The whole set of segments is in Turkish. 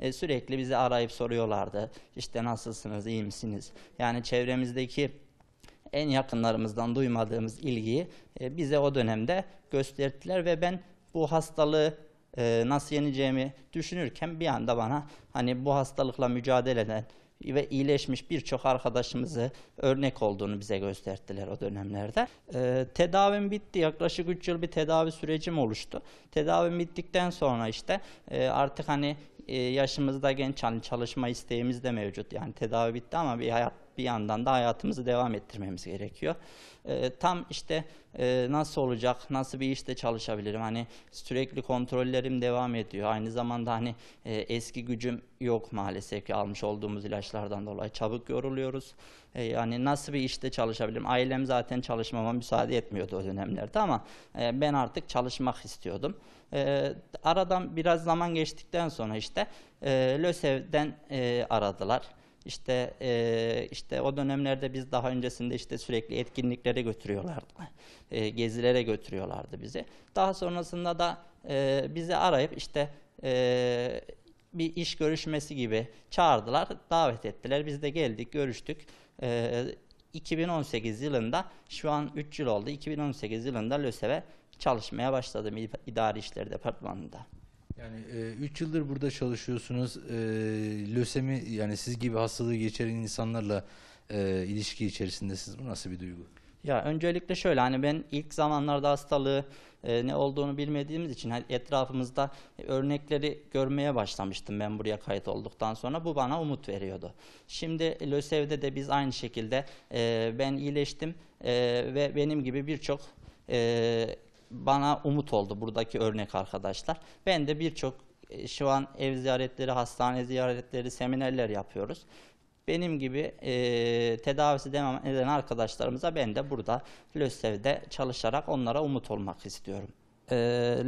e, sürekli bizi arayıp soruyorlardı. İşte nasılsınız, iyi misiniz? Yani çevremizdeki en yakınlarımızdan duymadığımız ilgiyi e, bize o dönemde gösterdiler ve ben bu hastalığı e, nasıl yeneceğimi düşünürken bir anda bana hani bu hastalıkla mücadele eden ve iyileşmiş birçok arkadaşımızı örnek olduğunu bize gösterdiler o dönemlerde. E, tedavim bitti. Yaklaşık 3 yıl bir tedavi sürecim oluştu. Tedavim bittikten sonra işte e, artık hani e, yaşımızda genç çalışma isteğimiz de mevcut. Yani tedavi bitti ama bir hayat bir yandan da hayatımızı devam ettirmemiz gerekiyor. E, tam işte e, nasıl olacak, nasıl bir işte çalışabilirim? Hani sürekli kontrollerim devam ediyor. Aynı zamanda hani e, eski gücüm yok maalesef ki almış olduğumuz ilaçlardan dolayı çabuk yoruluyoruz. E, yani nasıl bir işte çalışabilirim? Ailem zaten çalışmama müsaade etmiyordu o dönemlerde ama e, ben artık çalışmak istiyordum. E, aradan biraz zaman geçtikten sonra işte işte e, LÖSEV'den e, aradılar. İşte e, işte o dönemlerde biz daha öncesinde işte sürekli etkinliklere götürüyorlardı. E, gezilere götürüyorlardı bizi. Daha sonrasında da e, bizi arayıp işte e, bir iş görüşmesi gibi çağırdılar, davet ettiler. Biz de geldik, görüştük. E, 2018 yılında, şu an 3 yıl oldu, 2018 yılında LÖSEV'e çalışmaya başladım idari işleri Departmanı'nda. Yani 3 e, yıldır burada çalışıyorsunuz. E, lösemi yani siz gibi hastalığı geçiren insanlarla e, ilişki içerisindesiniz. Bu nasıl bir duygu? Ya öncelikle şöyle hani ben ilk zamanlarda hastalığı e, ne olduğunu bilmediğimiz için hani etrafımızda örnekleri görmeye başlamıştım ben buraya kayıt olduktan sonra. Bu bana umut veriyordu. Şimdi LÖSEV'de de biz aynı şekilde e, ben iyileştim e, ve benim gibi birçok e, bana umut oldu buradaki örnek arkadaşlar. Ben de birçok e, şu an ev ziyaretleri, hastane ziyaretleri, seminerler yapıyoruz. Benim gibi e, tedavisi devam eden arkadaşlarımıza ben de burada LÖSEV'de çalışarak onlara umut olmak istiyorum e,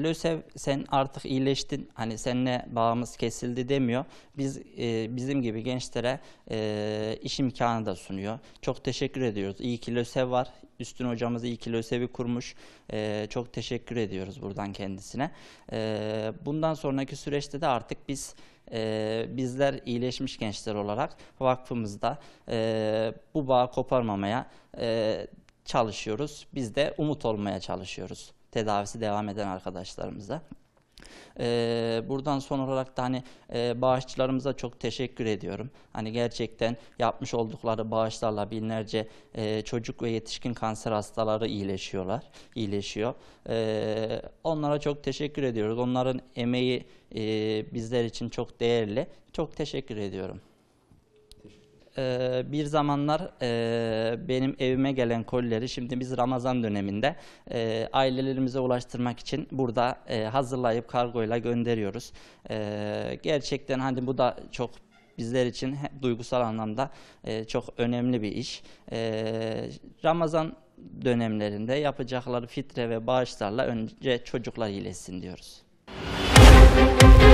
Lösev sen artık iyileştin hani seninle bağımız kesildi demiyor. Biz e, bizim gibi gençlere e, iş imkanı da sunuyor. Çok teşekkür ediyoruz. İyi ki Lösev var. Üstün hocamız iyi ki Lösev'i kurmuş. E, çok teşekkür ediyoruz buradan kendisine. E, bundan sonraki süreçte de artık biz e, bizler iyileşmiş gençler olarak vakfımızda e, bu bağı koparmamaya e, çalışıyoruz. Biz de umut olmaya çalışıyoruz tedavisi devam eden arkadaşlarımıza. Ee, buradan son olarak da hani e, bağışçılarımıza çok teşekkür ediyorum. Hani gerçekten yapmış oldukları bağışlarla binlerce e, çocuk ve yetişkin kanser hastaları iyileşiyorlar, iyileşiyor. E, onlara çok teşekkür ediyoruz. Onların emeği e, bizler için çok değerli. Çok teşekkür ediyorum e, bir zamanlar e, benim evime gelen kolileri şimdi biz Ramazan döneminde e, ailelerimize ulaştırmak için burada e, hazırlayıp kargoyla gönderiyoruz. E, gerçekten hani bu da çok bizler için duygusal anlamda e, çok önemli bir iş. E, Ramazan dönemlerinde yapacakları fitre ve bağışlarla önce çocuklar iyileşsin diyoruz. Müzik